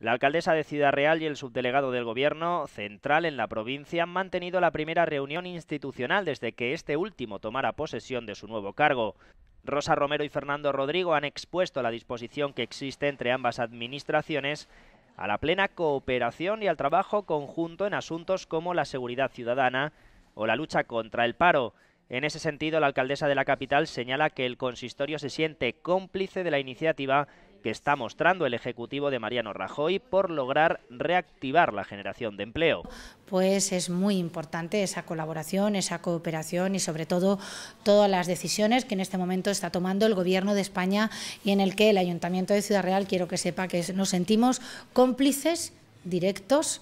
La alcaldesa de Ciudad Real y el subdelegado del Gobierno central en la provincia han mantenido la primera reunión institucional desde que este último tomara posesión de su nuevo cargo. Rosa Romero y Fernando Rodrigo han expuesto la disposición que existe entre ambas administraciones a la plena cooperación y al trabajo conjunto en asuntos como la seguridad ciudadana o la lucha contra el paro. En ese sentido, la alcaldesa de la capital señala que el consistorio se siente cómplice de la iniciativa que está mostrando el Ejecutivo de Mariano Rajoy por lograr reactivar la generación de empleo. Pues es muy importante esa colaboración, esa cooperación y sobre todo todas las decisiones que en este momento está tomando el Gobierno de España y en el que el Ayuntamiento de Ciudad Real quiero que sepa que nos sentimos cómplices directos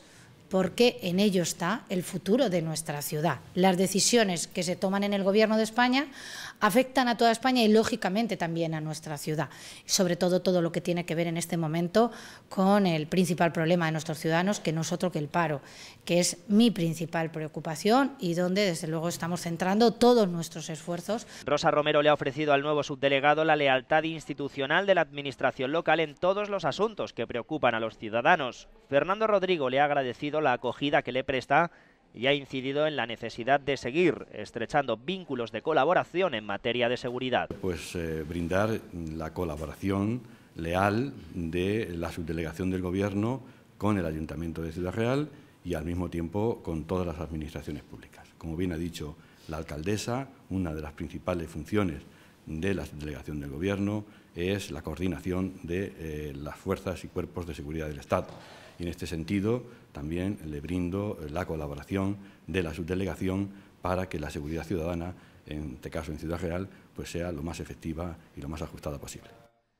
porque en ello está el futuro de nuestra ciudad. Las decisiones que se toman en el Gobierno de España afectan a toda España y, lógicamente, también a nuestra ciudad. Sobre todo, todo lo que tiene que ver en este momento con el principal problema de nuestros ciudadanos, que no es otro que el paro, que es mi principal preocupación y donde, desde luego, estamos centrando todos nuestros esfuerzos. Rosa Romero le ha ofrecido al nuevo subdelegado la lealtad institucional de la Administración local en todos los asuntos que preocupan a los ciudadanos. Fernando Rodrigo le ha agradecido la acogida que le presta y ha incidido en la necesidad de seguir estrechando vínculos de colaboración en materia de seguridad. Pues eh, brindar la colaboración leal de la subdelegación del Gobierno con el Ayuntamiento de Ciudad Real y al mismo tiempo con todas las administraciones públicas. Como bien ha dicho la alcaldesa, una de las principales funciones de la delegación del Gobierno es la coordinación de eh, las fuerzas y cuerpos de seguridad del Estado. Y en este sentido, también le brindo eh, la colaboración de la subdelegación para que la seguridad ciudadana, en este caso en Ciudad Real, pues sea lo más efectiva y lo más ajustada posible.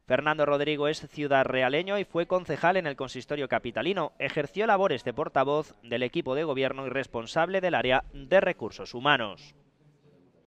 Fernando Rodrigo es ciudad realeño y fue concejal en el consistorio capitalino. Ejerció labores de portavoz del equipo de gobierno y responsable del área de recursos humanos.